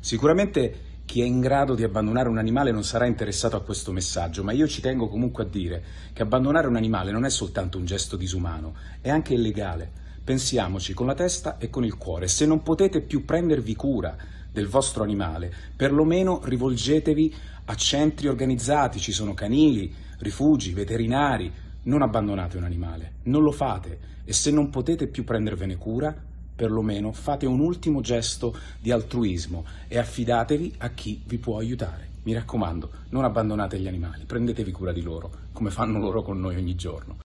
Sicuramente chi è in grado di abbandonare un animale non sarà interessato a questo messaggio, ma io ci tengo comunque a dire che abbandonare un animale non è soltanto un gesto disumano, è anche illegale. Pensiamoci con la testa e con il cuore. Se non potete più prendervi cura del vostro animale, perlomeno rivolgetevi a centri organizzati, ci sono canili, rifugi, veterinari. Non abbandonate un animale, non lo fate e se non potete più prendervene cura, perlomeno fate un ultimo gesto di altruismo e affidatevi a chi vi può aiutare. Mi raccomando, non abbandonate gli animali, prendetevi cura di loro, come fanno loro con noi ogni giorno.